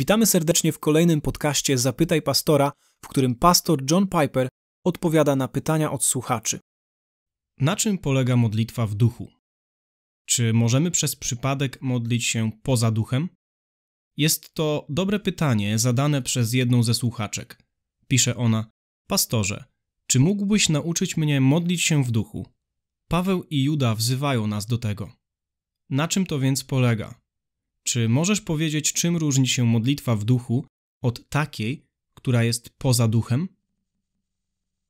Witamy serdecznie w kolejnym podcaście Zapytaj Pastora, w którym pastor John Piper odpowiada na pytania od słuchaczy. Na czym polega modlitwa w duchu? Czy możemy przez przypadek modlić się poza duchem? Jest to dobre pytanie zadane przez jedną ze słuchaczek. Pisze ona: Pastorze, czy mógłbyś nauczyć mnie modlić się w duchu? Paweł i Juda wzywają nas do tego. Na czym to więc polega? Czy możesz powiedzieć, czym różni się modlitwa w duchu od takiej, która jest poza duchem?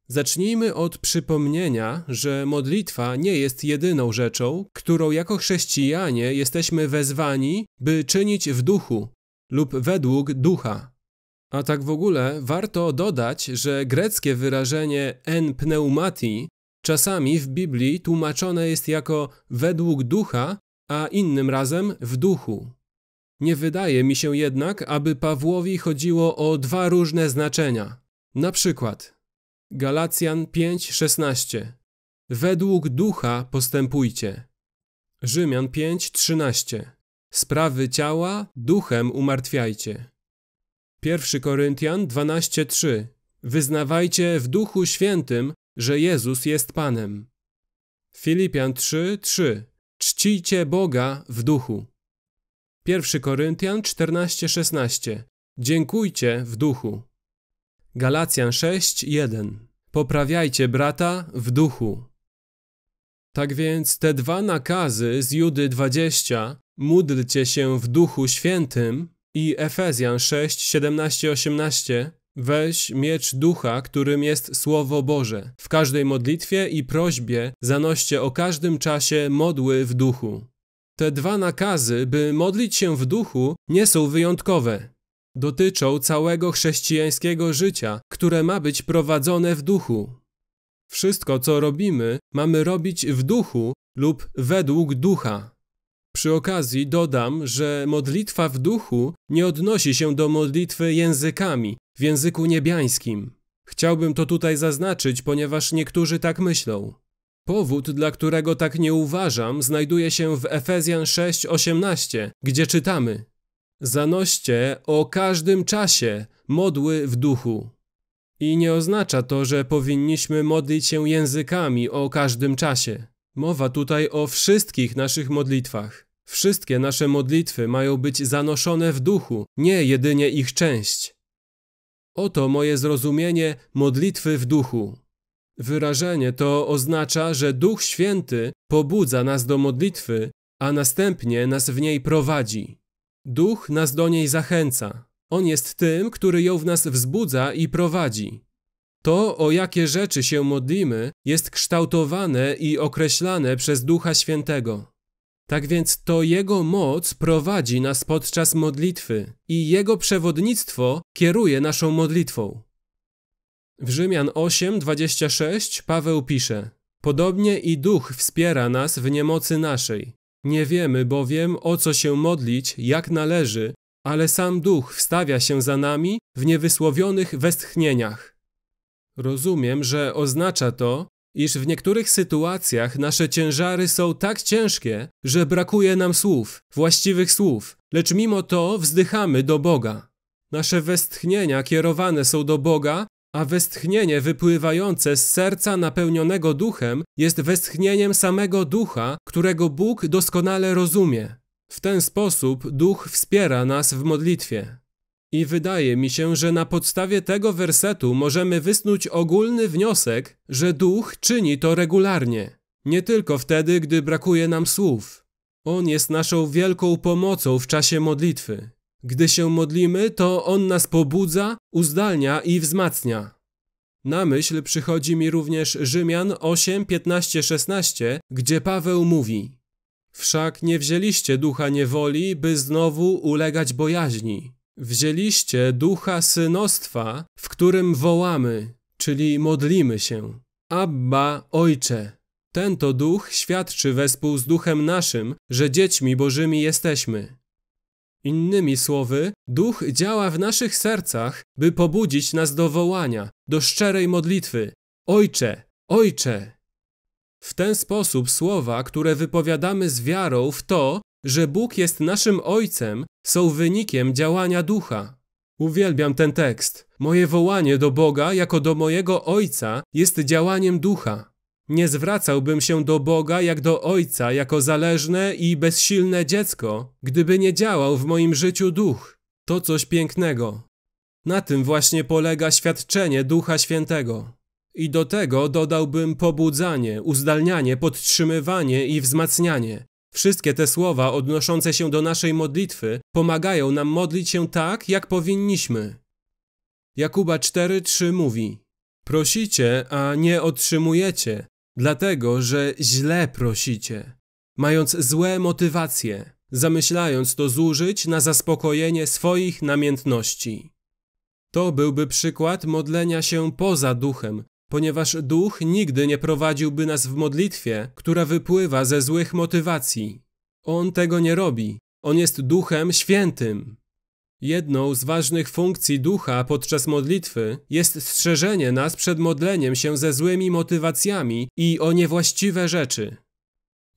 Zacznijmy od przypomnienia, że modlitwa nie jest jedyną rzeczą, którą jako chrześcijanie jesteśmy wezwani, by czynić w duchu lub według ducha. A tak w ogóle warto dodać, że greckie wyrażenie en pneumati czasami w Biblii tłumaczone jest jako według ducha, a innym razem w duchu. Nie wydaje mi się jednak, aby Pawłowi chodziło o dwa różne znaczenia. Na przykład Galacjan 5:16 Według ducha postępujcie. Rzymian 5:13 Sprawy ciała duchem umartwiajcie. 1 Koryntian 12:3 Wyznawajcie w duchu świętym, że Jezus jest Panem. Filipian 3:3 Czcijcie Boga w duchu. 1 Koryntian 14:16 Dziękujcie w duchu. Galacjan 6:1 Poprawiajcie brata w duchu. Tak więc te dwa nakazy z Judy 20 módlcie się w duchu świętym i Efezjan 6:17-18 Weź miecz ducha, którym jest Słowo Boże. W każdej modlitwie i prośbie zanoście o każdym czasie modły w duchu. Te dwa nakazy, by modlić się w duchu, nie są wyjątkowe. Dotyczą całego chrześcijańskiego życia, które ma być prowadzone w duchu. Wszystko, co robimy, mamy robić w duchu lub według ducha. Przy okazji dodam, że modlitwa w duchu nie odnosi się do modlitwy językami w języku niebiańskim. Chciałbym to tutaj zaznaczyć, ponieważ niektórzy tak myślą. Powód, dla którego tak nie uważam, znajduje się w Efezjan 6:18, gdzie czytamy: Zanoście o każdym czasie modły w duchu. I nie oznacza to, że powinniśmy modlić się językami o każdym czasie. Mowa tutaj o wszystkich naszych modlitwach. Wszystkie nasze modlitwy mają być zanoszone w duchu, nie jedynie ich część. Oto moje zrozumienie modlitwy w duchu wyrażenie to oznacza, że Duch Święty pobudza nas do modlitwy, a następnie nas w niej prowadzi. Duch nas do niej zachęca. On jest tym, który ją w nas wzbudza i prowadzi. To, o jakie rzeczy się modlimy, jest kształtowane i określane przez Ducha Świętego. Tak więc to Jego moc prowadzi nas podczas modlitwy i Jego przewodnictwo kieruje naszą modlitwą. W Rzymian 8:26 Paweł pisze: Podobnie i duch wspiera nas w niemocy naszej. Nie wiemy bowiem o co się modlić, jak należy, ale sam duch wstawia się za nami w niewysłowionych westchnieniach. Rozumiem, że oznacza to, iż w niektórych sytuacjach nasze ciężary są tak ciężkie, że brakuje nam słów, właściwych słów, lecz mimo to wzdychamy do Boga. Nasze westchnienia kierowane są do Boga a westchnienie wypływające z serca napełnionego duchem jest westchnieniem samego ducha, którego Bóg doskonale rozumie. W ten sposób duch wspiera nas w modlitwie. I wydaje mi się, że na podstawie tego wersetu możemy wysnuć ogólny wniosek, że duch czyni to regularnie, nie tylko wtedy, gdy brakuje nam słów. On jest naszą wielką pomocą w czasie modlitwy. Gdy się modlimy, to On nas pobudza, uzdalnia i wzmacnia. Na myśl przychodzi mi również Rzymian 8, 15, 16, gdzie Paweł mówi Wszak nie wzięliście ducha niewoli, by znowu ulegać bojaźni. Wzięliście ducha synostwa, w którym wołamy, czyli modlimy się. Abba, Ojcze. Ten to duch świadczy wespół z duchem naszym, że dziećmi bożymi jesteśmy. Innymi słowy, duch działa w naszych sercach, by pobudzić nas do wołania, do szczerej modlitwy: Ojcze, Ojcze! W ten sposób słowa, które wypowiadamy z wiarą w to, że Bóg jest naszym Ojcem, są wynikiem działania ducha. Uwielbiam ten tekst. Moje wołanie do Boga jako do mojego Ojca jest działaniem ducha. Nie zwracałbym się do Boga jak do Ojca, jako zależne i bezsilne dziecko, gdyby nie działał w moim życiu duch. To coś pięknego. Na tym właśnie polega świadczenie Ducha Świętego. I do tego dodałbym pobudzanie, uzdalnianie, podtrzymywanie i wzmacnianie. Wszystkie te słowa odnoszące się do naszej modlitwy pomagają nam modlić się tak, jak powinniśmy. Jakuba 4:3 mówi: Prosicie, a nie otrzymujecie, Dlatego, że źle prosicie, mając złe motywacje, zamyślając to zużyć na zaspokojenie swoich namiętności. To byłby przykład modlenia się poza duchem, ponieważ duch nigdy nie prowadziłby nas w modlitwie, która wypływa ze złych motywacji. On tego nie robi. On jest duchem świętym. Jedną z ważnych funkcji ducha podczas modlitwy jest strzeżenie nas przed modleniem się ze złymi motywacjami i o niewłaściwe rzeczy.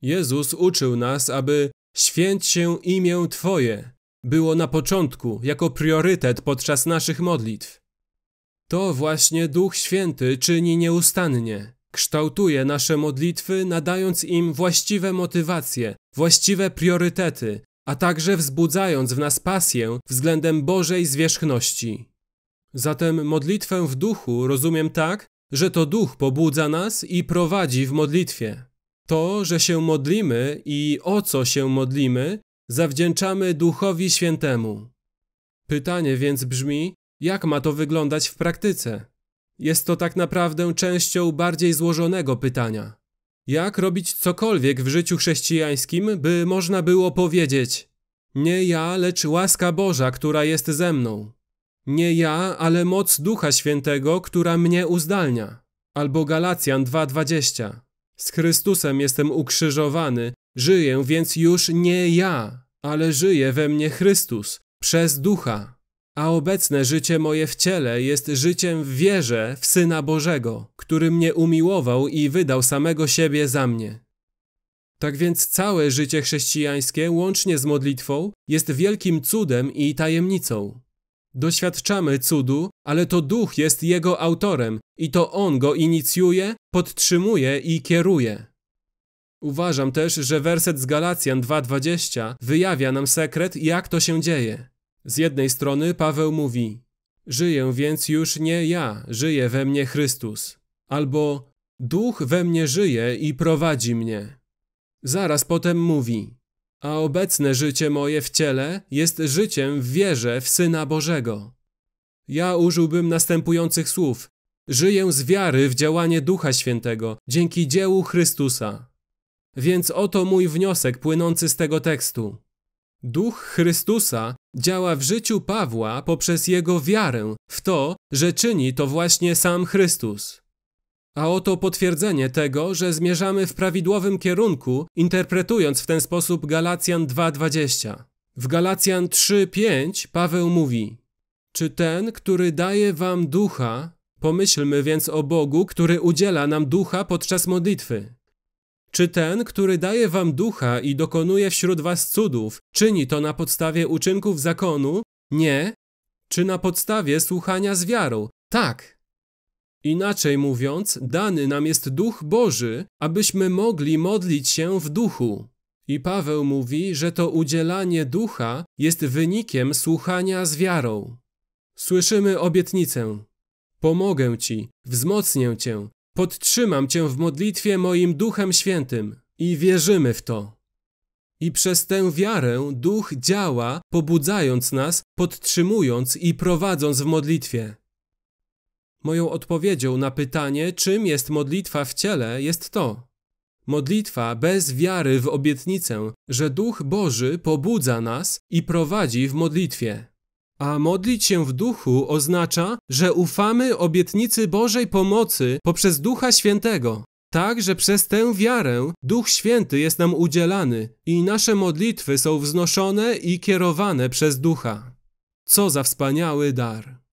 Jezus uczył nas, aby święć się imię Twoje było na początku jako priorytet podczas naszych modlitw. To właśnie Duch Święty czyni nieustannie. Kształtuje nasze modlitwy, nadając im właściwe motywacje, właściwe priorytety, a także wzbudzając w nas pasję względem Bożej zwierzchności. Zatem modlitwę w duchu rozumiem tak, że to duch pobudza nas i prowadzi w modlitwie. To, że się modlimy i o co się modlimy, zawdzięczamy Duchowi Świętemu. Pytanie więc brzmi, jak ma to wyglądać w praktyce? Jest to tak naprawdę częścią bardziej złożonego pytania. Jak robić cokolwiek w życiu chrześcijańskim, by można było powiedzieć: Nie ja, lecz łaska Boża, która jest ze mną. Nie ja, ale moc Ducha Świętego, która mnie uzdalnia. Albo Galacjan 2:20. Z Chrystusem jestem ukrzyżowany, żyję więc już nie ja, ale żyje we mnie Chrystus, przez Ducha. A obecne życie moje w ciele jest życiem w wierze w Syna Bożego, który mnie umiłował i wydał samego siebie za mnie. Tak więc całe życie chrześcijańskie, łącznie z modlitwą, jest wielkim cudem i tajemnicą. Doświadczamy cudu, ale to Duch jest jego autorem i to On go inicjuje, podtrzymuje i kieruje. Uważam też, że werset z Galacjan 2:20 wyjawia nam sekret, jak to się dzieje. Z jednej strony Paweł mówi: Żyję więc już nie ja, żyje we mnie Chrystus, albo Duch we mnie żyje i prowadzi mnie. Zaraz potem mówi: A obecne życie moje w ciele jest życiem w wierze w Syna Bożego. Ja użyłbym następujących słów: Żyję z wiary w działanie Ducha Świętego dzięki dziełu Chrystusa. Więc oto mój wniosek płynący z tego tekstu. Duch Chrystusa działa w życiu Pawła poprzez jego wiarę w to, że czyni to właśnie sam Chrystus. A oto potwierdzenie tego, że zmierzamy w prawidłowym kierunku, interpretując w ten sposób Galacjan 2:20. W Galacjan 3:5 Paweł mówi: Czy ten, który daje wam ducha, pomyślmy więc o Bogu, który udziela nam ducha podczas modlitwy czy ten, który daje wam ducha i dokonuje wśród was cudów, czyni to na podstawie uczynków zakonu? Nie. Czy na podstawie słuchania z wiarą? Tak. Inaczej mówiąc, dany nam jest duch Boży, abyśmy mogli modlić się w duchu. I Paweł mówi, że to udzielanie ducha jest wynikiem słuchania z wiarą. Słyszymy obietnicę: Pomogę ci, wzmocnię cię, Podtrzymam Cię w modlitwie moim Duchem Świętym i wierzymy w to. I przez tę wiarę Duch działa, pobudzając nas, podtrzymując i prowadząc w modlitwie. Moją odpowiedzią na pytanie, czym jest modlitwa w ciele, jest to: modlitwa bez wiary w obietnicę, że Duch Boży pobudza nas i prowadzi w modlitwie. A modlić się w duchu oznacza, że ufamy obietnicy Bożej pomocy poprzez Ducha Świętego. Tak, że przez tę wiarę Duch Święty jest nam udzielany i nasze modlitwy są wznoszone i kierowane przez Ducha. Co za wspaniały dar!